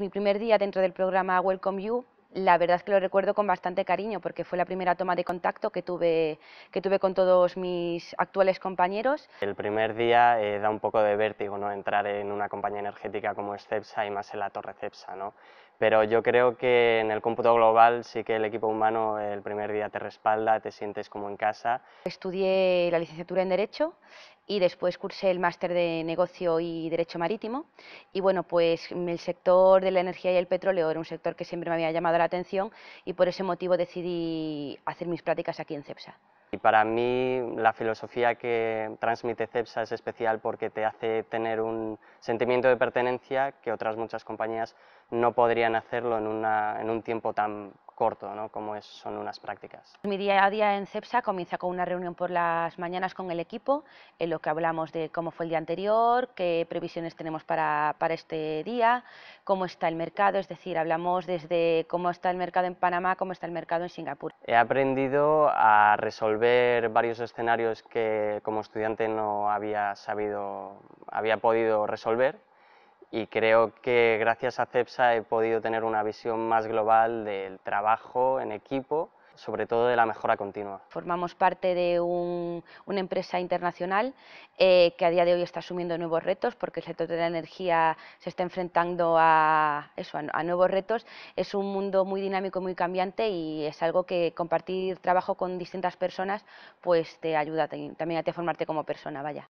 mi primer día dentro del programa Welcome You la verdad es que lo recuerdo con bastante cariño porque fue la primera toma de contacto que tuve, que tuve con todos mis actuales compañeros. El primer día eh, da un poco de vértigo ¿no? entrar en una compañía energética como es CEPSA y más en la torre CEPSA. ¿no? Pero yo creo que en el cómputo global sí que el equipo humano el primer día te respalda, te sientes como en casa. Estudié la licenciatura en Derecho y después cursé el máster de negocio y derecho marítimo y bueno pues el sector de la energía y el petróleo era un sector que siempre me había llamado atención y por ese motivo decidí hacer mis prácticas aquí en CEPSA. Y para mí la filosofía que transmite CEPSA es especial porque te hace tener un sentimiento de pertenencia que otras muchas compañías no podrían hacerlo en, en un tiempo tan corto, ¿no? como es, son unas prácticas. Mi día a día en CEPSA comienza con una reunión por las mañanas con el equipo, en lo que hablamos de cómo fue el día anterior, qué previsiones tenemos para, para este día, cómo está el mercado, es decir, hablamos desde cómo está el mercado en Panamá, cómo está el mercado en Singapur. He aprendido a resolver varios escenarios que como estudiante no había sabido, había podido resolver y creo que gracias a CEPSA he podido tener una visión más global del trabajo en equipo, sobre todo de la mejora continua. Formamos parte de una empresa internacional eh, que a día de hoy está asumiendo nuevos retos porque el sector de la energía se está enfrentando a, eso, a, nuevos retos. Es un mundo muy dinámico, muy cambiante y es algo que compartir trabajo con distintas personas pues te ayuda también a te formarte como persona. Vaya.